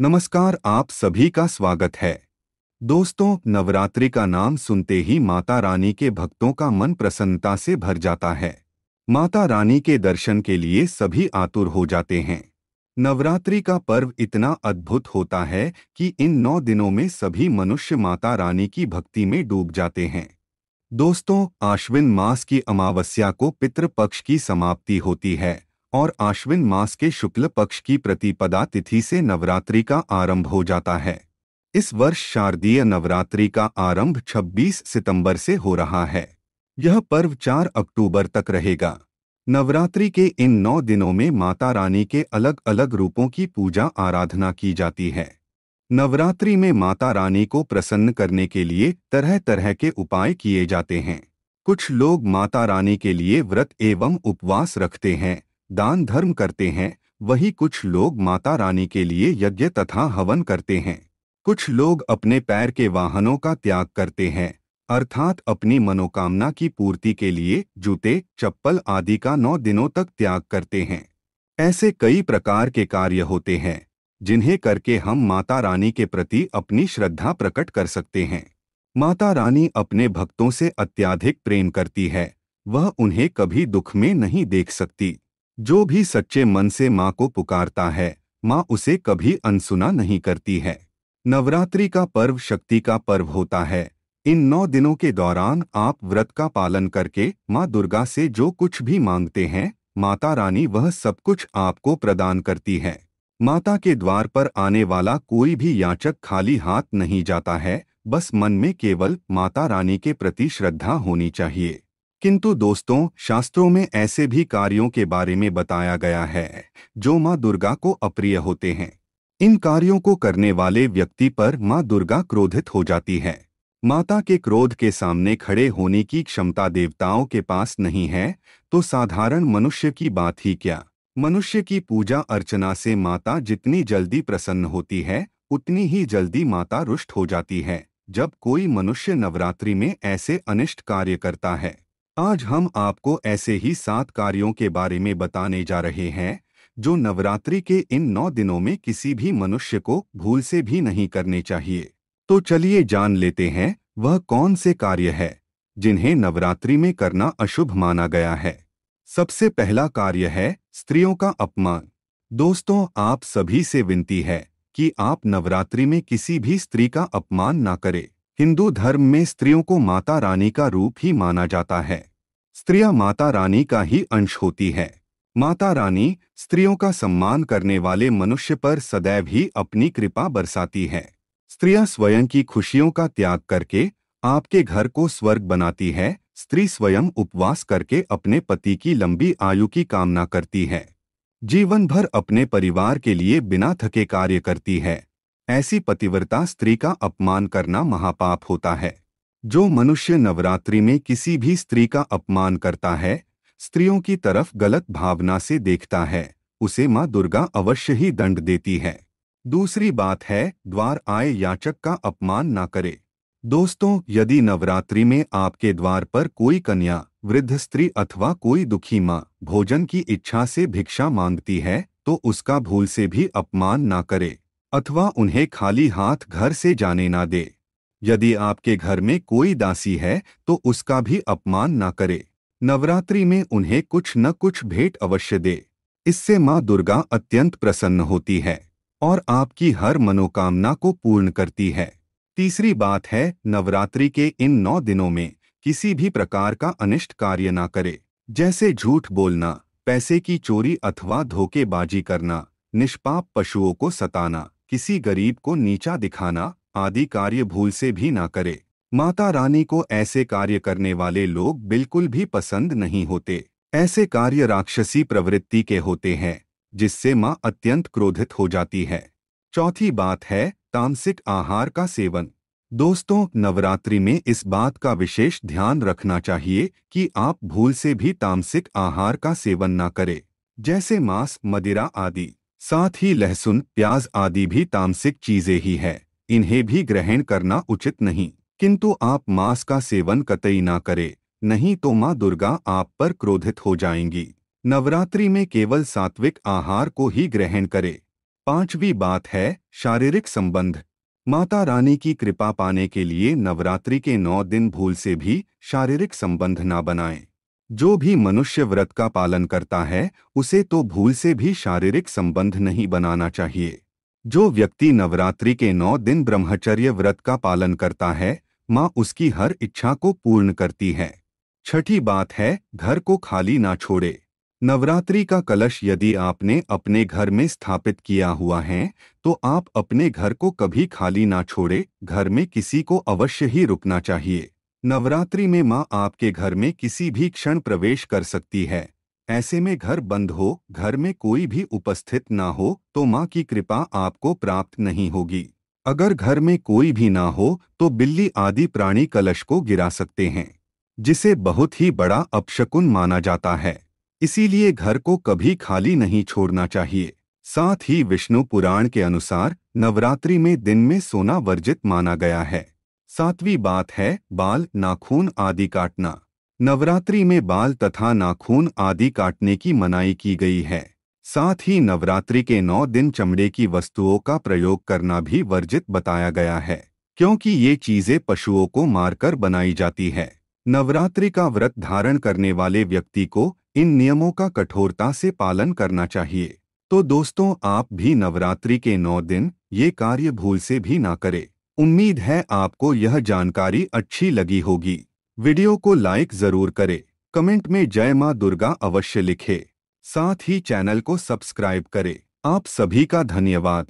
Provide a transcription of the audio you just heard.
नमस्कार आप सभी का स्वागत है दोस्तों नवरात्रि का नाम सुनते ही माता रानी के भक्तों का मन प्रसन्नता से भर जाता है माता रानी के दर्शन के लिए सभी आतुर हो जाते हैं नवरात्रि का पर्व इतना अद्भुत होता है कि इन नौ दिनों में सभी मनुष्य माता रानी की भक्ति में डूब जाते हैं दोस्तों आश्विन मास की अमावस्या को पितृपक्ष की समाप्ति होती है और आश्विन मास के शुक्ल पक्ष की प्रतिपदा तिथि से नवरात्रि का आरंभ हो जाता है इस वर्ष शारदीय नवरात्रि का आरंभ 26 सितंबर से हो रहा है यह पर्व 4 अक्टूबर तक रहेगा नवरात्रि के इन नौ दिनों में माता रानी के अलग अलग रूपों की पूजा आराधना की जाती है नवरात्रि में माता रानी को प्रसन्न करने के लिए तरह तरह के उपाय किए जाते हैं कुछ लोग माता रानी के लिए व्रत एवं उपवास रखते हैं दान धर्म करते हैं वही कुछ लोग माता रानी के लिए यज्ञ तथा हवन करते हैं कुछ लोग अपने पैर के वाहनों का त्याग करते हैं अर्थात अपनी मनोकामना की पूर्ति के लिए जूते चप्पल आदि का नौ दिनों तक त्याग करते हैं ऐसे कई प्रकार के कार्य होते हैं जिन्हें करके हम माता रानी के प्रति अपनी श्रद्धा प्रकट कर सकते हैं माता रानी अपने भक्तों से अत्याधिक प्रेम करती है वह उन्हें कभी दुख में नहीं देख सकती जो भी सच्चे मन से माँ को पुकारता है माँ उसे कभी अनसुना नहीं करती है नवरात्रि का पर्व शक्ति का पर्व होता है इन नौ दिनों के दौरान आप व्रत का पालन करके माँ दुर्गा से जो कुछ भी मांगते हैं माता रानी वह सब कुछ आपको प्रदान करती है माता के द्वार पर आने वाला कोई भी याचक खाली हाथ नहीं जाता है बस मन में केवल माता रानी के प्रति श्रद्धा होनी चाहिए किंतु दोस्तों शास्त्रों में ऐसे भी कार्यों के बारे में बताया गया है जो माँ दुर्गा को अप्रिय होते हैं इन कार्यों को करने वाले व्यक्ति पर माँ दुर्गा क्रोधित हो जाती है माता के क्रोध के सामने खड़े होने की क्षमता देवताओं के पास नहीं है तो साधारण मनुष्य की बात ही क्या मनुष्य की पूजा अर्चना से माता जितनी जल्दी प्रसन्न होती है उतनी ही जल्दी माता रुष्ट हो जाती है जब कोई मनुष्य नवरात्रि में ऐसे अनिष्ट कार्य करता है आज हम आपको ऐसे ही सात कार्यों के बारे में बताने जा रहे हैं जो नवरात्रि के इन नौ दिनों में किसी भी मनुष्य को भूल से भी नहीं करने चाहिए तो चलिए जान लेते हैं वह कौन से कार्य है जिन्हें नवरात्रि में करना अशुभ माना गया है सबसे पहला कार्य है स्त्रियों का अपमान दोस्तों आप सभी से विनती है कि आप नवरात्रि में किसी भी स्त्री का अपमान ना करें हिंदू धर्म में स्त्रियों को माता रानी का रूप ही माना जाता है स्त्रियां माता रानी का ही अंश होती है माता रानी स्त्रियों का सम्मान करने वाले मनुष्य पर सदैव ही अपनी कृपा बरसाती है स्त्रियां स्वयं की खुशियों का त्याग करके आपके घर को स्वर्ग बनाती है स्त्री स्वयं उपवास करके अपने पति की लंबी आयु की कामना करती है जीवन भर अपने परिवार के लिए बिना थके कार्य करती है ऐसी पतिव्रता स्त्री का अपमान करना महापाप होता है जो मनुष्य नवरात्रि में किसी भी स्त्री का अपमान करता है स्त्रियों की तरफ गलत भावना से देखता है उसे माँ दुर्गा अवश्य ही दंड देती है दूसरी बात है द्वार आए याचक का अपमान ना करे दोस्तों यदि नवरात्रि में आपके द्वार पर कोई कन्या वृद्ध स्त्री अथवा कोई दुखी माँ भोजन की इच्छा से भिक्षा मांगती है तो उसका भूल से भी अपमान ना करे अथवा उन्हें खाली हाथ घर से जाने ना दे यदि आपके घर में कोई दासी है तो उसका भी अपमान ना करे नवरात्रि में उन्हें कुछ न कुछ भेंट अवश्य दे इससे माँ दुर्गा अत्यंत प्रसन्न होती है और आपकी हर मनोकामना को पूर्ण करती है तीसरी बात है नवरात्रि के इन नौ दिनों में किसी भी प्रकार का अनिष्ट कार्य ना करे जैसे झूठ बोलना पैसे की चोरी अथवा धोखेबाजी करना निष्पाप पशुओं को सताना किसी गरीब को नीचा दिखाना आदि कार्य भूल से भी ना करे माता रानी को ऐसे कार्य करने वाले लोग बिल्कुल भी पसंद नहीं होते ऐसे कार्य राक्षसी प्रवृत्ति के होते हैं जिससे माँ अत्यंत क्रोधित हो जाती है चौथी बात है तामसिक आहार का सेवन दोस्तों नवरात्रि में इस बात का विशेष ध्यान रखना चाहिए कि आप भूल से भी तामसिक आहार का सेवन न करें जैसे मांस मदिरा आदि साथ ही लहसुन प्याज आदि भी तामसिक चीजें ही है इन्हें भी ग्रहण करना उचित नहीं किंतु आप मांस का सेवन कतई ना करें नहीं तो माँ दुर्गा आप पर क्रोधित हो जाएंगी नवरात्रि में केवल सात्विक आहार को ही ग्रहण करें पांचवी बात है शारीरिक संबंध माता रानी की कृपा पाने के लिए नवरात्रि के नौ दिन भूल से भी शारीरिक संबंध ना बनाएं जो भी मनुष्य व्रत का पालन करता है उसे तो भूल से भी शारीरिक संबंध नहीं बनाना चाहिए जो व्यक्ति नवरात्रि के नौ दिन ब्रह्मचर्य व्रत का पालन करता है माँ उसकी हर इच्छा को पूर्ण करती है छठी बात है घर को खाली ना छोड़े नवरात्रि का कलश यदि आपने अपने घर में स्थापित किया हुआ है तो आप अपने घर को कभी खाली ना छोड़े घर में किसी को अवश्य ही रुकना चाहिए नवरात्रि में माँ आपके घर में किसी भी क्षण प्रवेश कर सकती है ऐसे में घर बंद हो घर में कोई भी उपस्थित ना हो तो माँ की कृपा आपको प्राप्त नहीं होगी अगर घर में कोई भी ना हो तो बिल्ली आदि प्राणी कलश को गिरा सकते हैं जिसे बहुत ही बड़ा अपशकुन माना जाता है इसीलिए घर को कभी खाली नहीं छोड़ना चाहिए साथ ही विष्णु पुराण के अनुसार नवरात्रि में दिन में सोना वर्जित माना गया है सातवीं बात है बाल नाखून आदि काटना नवरात्रि में बाल तथा नाखून आदि काटने की मनाई की गई है साथ ही नवरात्रि के नौ दिन चमड़े की वस्तुओं का प्रयोग करना भी वर्जित बताया गया है क्योंकि ये चीज़ें पशुओं को मारकर बनाई जाती है नवरात्रि का व्रत धारण करने वाले व्यक्ति को इन नियमों का कठोरता से पालन करना चाहिए तो दोस्तों आप भी नवरात्रि के नौ दिन ये कार्य भूल से भी ना करें उम्मीद है आपको यह जानकारी अच्छी लगी होगी वीडियो को लाइक जरूर करें कमेंट में जय माँ दुर्गा अवश्य लिखें साथ ही चैनल को सब्सक्राइब करें आप सभी का धन्यवाद